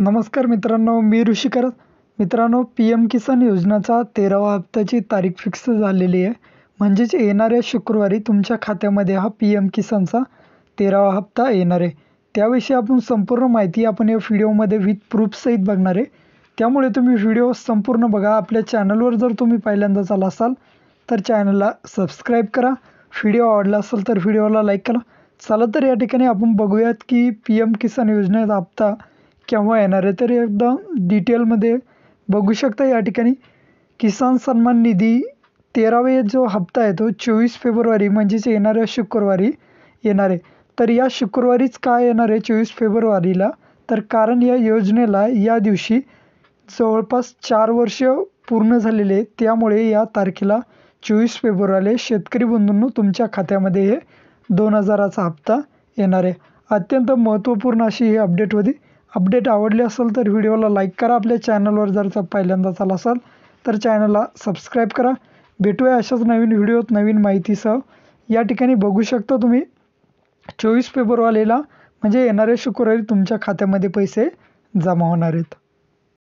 नमस्कार मित्रांनो मी ऋषिकर मित्रांनो पी एम किसान योजनेचा तेरावा हप्त्याची तारीख फिक्स झालेली आहे म्हणजेच येणाऱ्या शुक्रवारी तुमच्या खात्यामध्ये हा पी एम किसानचा तेरावा हप्ता येणार आहे त्याविषयी आपण संपूर्ण माहिती आपण या व्हिडिओमध्ये विथ प्रूफसहित बघणार आहे त्यामुळे तुम्ही व्हिडिओ संपूर्ण बघा आपल्या चॅनलवर जर तुम्ही पहिल्यांदाच आला असाल तर चॅनलला सबस्क्राईब करा व्हिडिओ आवडला असेल तर व्हिडिओला लाईक करा चला तर या ठिकाणी आपण बघूयात की पी एम किसान योजनेचा हप्ता केव्हा येणार आहे तर एकदा डिटेलमध्ये बघू शकता या ठिकाणी किसान सन्मान निधी तेरावे जो हप्ता आहे तो चोवीस फेब्रुवारी म्हणजेच येणाऱ्या शुक्रवारी येणार आहे तर या शुक्रवारीच काय येणार आहे चोवीस फेब्रुवारीला तर कारण या योजनेला या दिवशी जवळपास चार वर्ष पूर्ण झालेले त्यामुळे या तारखेला चोवीस फेब्रुवारीला शेतकरी बंधूंनो तुमच्या खात्यामध्ये हे दोन हजाराचा हप्ता येणार आहे अत्यंत महत्त्वपूर्ण अशी ही अपडेट होती अपडेट आवडले असेल तर व्हिडिओला लाईक करा आपल्या चॅनलवर जर पहिल्यांदाच आला असाल तर चॅनलला सबस्क्राईब करा भेटूया अशाच नवीन व्हिडिओत नवीन माहितीसह या ठिकाणी बघू शकता तुम्ही चोवीस फेब्रुवारीला म्हणजे येणाऱ्या शुक्रवारी तुमच्या खात्यामध्ये पैसे जमा होणार आहेत